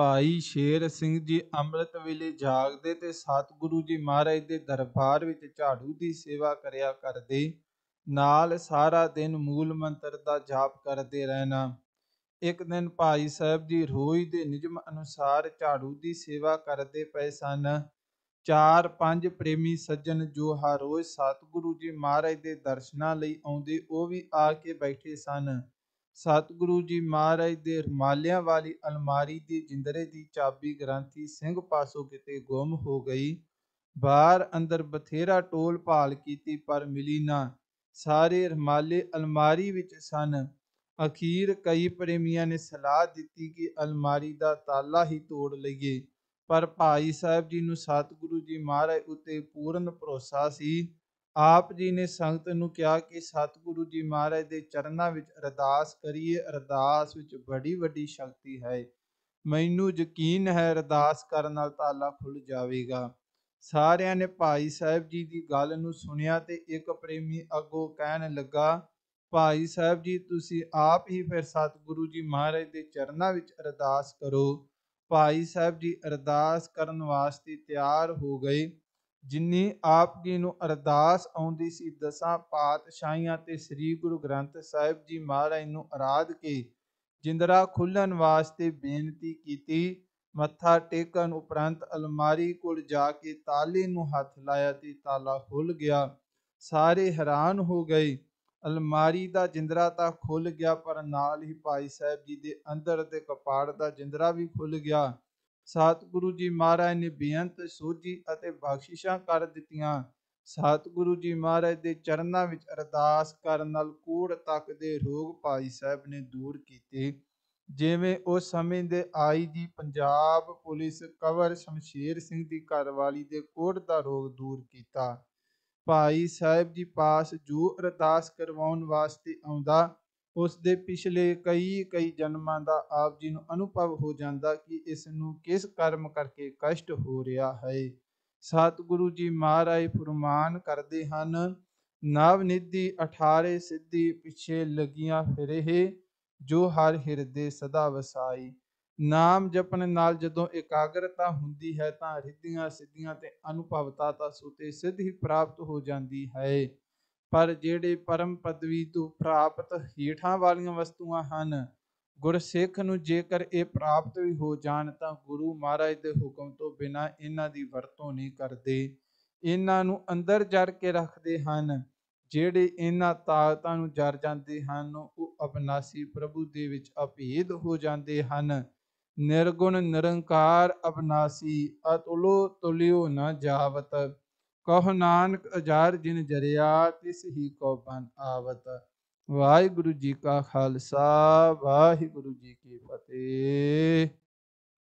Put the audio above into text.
ਭਾਈ ਸ਼ੇਰ ਸਿੰਘ ਜੀ ਅੰਮ੍ਰਿਤ ਵੇਲੇ ਜਾਗਦੇ ਤੇ ਸਤਿਗੁਰੂ ਜੀ ਮਹਾਰਾਜ ਦੇ ਦਰਬਾਰ ਵਿੱਚ ਝਾੜੂ ਦੀ ਸੇਵਾ ਕਰਿਆ ਕਰਦੇ ਨਾਲ ਸਾਰਾ ਦਿਨ ਮੂਲ ਮੰਤਰ ਦਾ ਜਾਪ ਕਰਦੇ ਰਹਿਣਾ ਇੱਕ ਦਿਨ ਭਾਈ ਸਾਹਿਬ ਜੀ ਰੋਜ਼ ਦੇ ਨਿਯਮ ਅਨੁਸਾਰ ਝਾੜੂ ਦੀ ਸੇਵਾ ਕਰਦੇ ਪਏ ਸਨ ਚਾਰ ਪੰਜ ਪ੍ਰੇਮੀ ਸੱਜਣ ਜੋ ਹਰ ਰੋਜ਼ ਸਤਿਗੁਰੂ ਜੀ ਮਹਾਰਾਜ ਦੇ ਦਰਸ਼ਨਾਂ ਲਈ ਆਉਂਦੇ ਉਹ ਵੀ ਆ ਕੇ ਬੈਠੇ ਸਨ ਸਤਿਗੁਰੂ ਜੀ ਮਹਾਰਾਜ ਦੇ ਰਮਾਲਿਆਂ ਵਾਲੀ ਅਲਮਾਰੀ ਦੀ ਜਿੰਦਰੇ ਦੀ ਚਾਬੀ ਗ੍ਰੰਥੀ ਸਿੰਘ ਪਾਸੋਂ ਕਿਤੇ ਗੁੰਮ ਹੋ ਗਈ ਬਾਹਰ ਅੰਦਰ ਬਥੇਰਾ ਟੋਲ ਭਾਲ ਕੀਤੀ ਪਰ ਮਿਲੀ ਨਾ ਸਾਰੇ ਰਮਾਲੇ ਅਲਮਾਰੀ ਵਿੱਚ ਸਨ ਅਖੀਰ ਕਈ ਪ੍ਰੇਮੀਆਂ ਨੇ ਸਲਾਹ ਦਿੱਤੀ ਕਿ ਅਲਮਾਰੀ ਦਾ ਤਾਲਾ ਹੀ ਤੋੜ ਲਈਏ ਪਰ ਭਾਈ ਸਾਹਿਬ ਜੀ ਨੂੰ ਸਤਿਗੁਰੂ ਜੀ ਮਹਾਰਾਜ ਉੱਤੇ ਪੂਰਨ ਭਰੋਸਾ ਸੀ ਆਪ ਜੀ ਨੇ ਸੰਗਤ ਨੂੰ ਕਿਹਾ ਕਿ ਸਤਿਗੁਰੂ ਜੀ ਮਹਾਰਾਜ ਦੇ ਚਰਨਾਂ ਵਿੱਚ ਅਰਦਾਸ ਕਰੀਏ ਅਰਦਾਸ ਵਿੱਚ ਬੜੀ ਵੱਡੀ ਸ਼ਕਤੀ ਹੈ ਮੈਨੂੰ ਯਕੀਨ ਹੈ ਅਰਦਾਸ ਕਰਨ ਨਾਲ ਤਾਲਾ ਖੁੱਲ ਜਾਵੇਗਾ ਸਾਰਿਆਂ ਨੇ ਭਾਈ ਸਾਹਿਬ ਜੀ ਦੀ ਗੱਲ ਨੂੰ ਸੁਣਿਆ ਤੇ ਇੱਕ ਪ੍ਰੇਮੀ ਅੱਗੋਂ ਕਹਿਣ ਲੱਗਾ ਭਾਈ ਸਾਹਿਬ ਜੀ ਤੁਸੀਂ ਆਪ ਹੀ ਫਿਰ ਸਤਿਗੁਰੂ ਜੀ ਮਹਾਰਾਜ ਦੇ ਚਰਨਾਂ ਵਿੱਚ ਅਰਦਾਸ ਕਰੋ ਭਾਈ ਸਾਹਿਬ ਜੀ ਅਰਦਾਸ ਕਰਨ ਵਾਸਤੇ ਤਿਆਰ ਹੋ ਗਏ ਜਿਨੀ ਆਪ ਜੀ ਨੂੰ ਅਰਦਾਸ ਆਉਂਦੀ ਸੀ ਦਸਾਂ ਪਾਤਸ਼ਾਹੀਆਂ ਤੇ ਸ੍ਰੀ ਗੁਰੂ ਗ੍ਰੰਥ ਸਾਹਿਬ ਜੀ ਮਹਾਰਾਜ ਨੂੰ ਅਰਾਧ ਕੇ ਜਿੰਦਰਾ ਖੁੱਲਣ ਵਾਸਤੇ ਬੇਨਤੀ ਕੀਤੀ ਮੱਥਾ ਟੇਕਣ ਉਪਰੰਤ ਅਲਮਾਰੀ ਕੋਲ ਜਾ ਕੇ ਤਾਲੇ ਨੂੰ ਹੱਥ ਲਾਇਆ ਤੇ ਤਾਲਾ ਖੁੱਲ ਗਿਆ ਸਾਰੇ ਹੈਰਾਨ ਹੋ ਗਏ ਅਲਮਾਰੀ ਦਾ ਜਿੰਦਰਾ ਤਾਂ ਖੁੱਲ ਗਿਆ ਪਰ ਨਾਲ ਹੀ ਭਾਈ ਸਾਹਿਬ ਜੀ ਦੇ ਅੰਦਰ ਤੇ ਕਪਾੜ ਦਾ ਜਿੰਦਰਾ ਵੀ ਖੁੱਲ ਗਿਆ ਸਤਿਗੁਰੂ ਜੀ ਮਹਾਰਾਜ ਨੇ ਬੇਅੰਤ ਸੋਝੀ ਅਤੇ ਬਖਸ਼ਿਸ਼ਾਂ ਕਰ ਦਿੱਤੀਆਂ ਸਤਿਗੁਰੂ ਜੀ ਮਹਾਰਾਜ ਦੇ ਚਰਨਾਂ ਵਿੱਚ ਅਰਦਾਸ ਕਰਨ ਨਾਲ ਕੂੜ ਤੱਕ ਦੇ ਰੋਗ ਭਾਈ ਸਾਹਿਬ ਨੇ ਦੂਰ ਕੀਤੇ ਜਿਵੇਂ ਉਸ ਸਮੇਂ ਦੇ ਆਈ ਦੀ ਪੰਜਾਬ ਪੁਲਿਸ ਕਵਰ ਸ਼ਮਸ਼ੀਰ ਸਿੰਘ ਦੀ ਘਰਵਾਲੀ ਦੇ ਕੋੜ ਦਾ ਰੋਗ ਦੂਰ ਕੀਤਾ ਭਾਈ ਸਾਹਿਬ ਜੀ ਪਾਸ ਜੋ ਅਰਦਾਸ ਕਰਵਾਉਣ ਵਾਸਤੇ ਆਉਂਦਾ ਉਸ ਦੇ ਪਿਛਲੇ ਕਈ ਕਈ ਜਨਮਾਂ ਦਾ ਆਪ ਜੀ ਨੂੰ ਅਨੁਭਵ ਹੋ ਜਾਂਦਾ ਕਿ ਇਸ ਨੂੰ ਕਿਸ ਕਰਮ ਕਰਕੇ ਕਸ਼ਟ ਹੋ ਰਿਹਾ ਹੈ ਸਤਿਗੁਰੂ ਜੀ ਮਹਾਰਾਜ ਫਰਮਾਨ ਕਰਦੇ ਹਨ ਨਾਵ ਨਿਧੀ 18 ਸਿੱਧੀ ਪਿਛੇ ਲਗੀਆਂ ਫਿਰੇ ਜੋ ਹਰ ਹਿਰਦੇ ਸਦਾ ਵਸਾਈ ਨਾਮ ਜਪਣ ਨਾਲ ਜਦੋਂ ਇਕਾਗਰਤਾ ਹੁੰਦੀ ਹੈ ਤਾਂ ਰਿੱਧੀਆਂ ਸਿੱਧੀਆਂ ਤੇ ਅਨੁਭਵਤਾ ਤਾਂ ਸੁਤੇ ਸਿੱਧ ਹੀ ਪ੍ਰਾਪਤ ਹੋ ਜਾਂਦੀ ਹੈ ਪਰ ਜਿਹੜੇ ਪਰਮ ਪਦਵੀ ਤੋਂ ਪ੍ਰਾਪਤ ਹੀਠਾਂ ਵਾਲੀਆਂ ਵਸਤੂਆਂ ਹਨ ਗੁਰਸਿੱਖ ਨੂੰ ਜੇਕਰ ਇਹ ਪ੍ਰਾਪਤ ਵੀ ਹੋ ਜਾਣ ਤਾਂ ਗੁਰੂ ਮਹਾਰਾਜ ਦੇ ਹੁਕਮ ਤੋਂ ਬਿਨਾ ਇਹਨਾਂ ਦੀ ਵਰਤੋਂ ਨਹੀਂ ਕਰਦੇ ਇਹਨਾਂ ਨੂੰ ਅੰਦਰ ਜੜ ਕੇ ਰੱਖਦੇ ਹਨ ਜਿਹੜੇ ਇਹਨਾਂ ਤਾਕਤਾਂ ਨੂੰ ਜਰ ਜਾਂਦੇ ਹਨ ਉਹ ਅਬਨਾਸੀ ਪ੍ਰਭੂ ਦੇ ਵਿੱਚ ਅਭੇਦ ਹੋ ਜਾਂਦੇ ਹਨ ਨਿਰਗੁਣ ਨਿਰੰਕਾਰ ਅਬਨਾਸੀ ਅਤੁਲੋ ਤੁਲਿਓ ਨਾ ਜਾਵਤ ਕਹ ਨਾਨਕ ਅਜਾਰ ਜਿਨ ਜਰਿਆ ਤਿਸ ਹੀ ਕੋ ਬਨ ਆਵਤ ਵਾਹਿਗੁਰੂ ਜੀ ਕਾ ਖਾਲਸਾ ਵਾਹਿਗੁਰੂ ਜੀ ਕੀ ਫਤਿਹ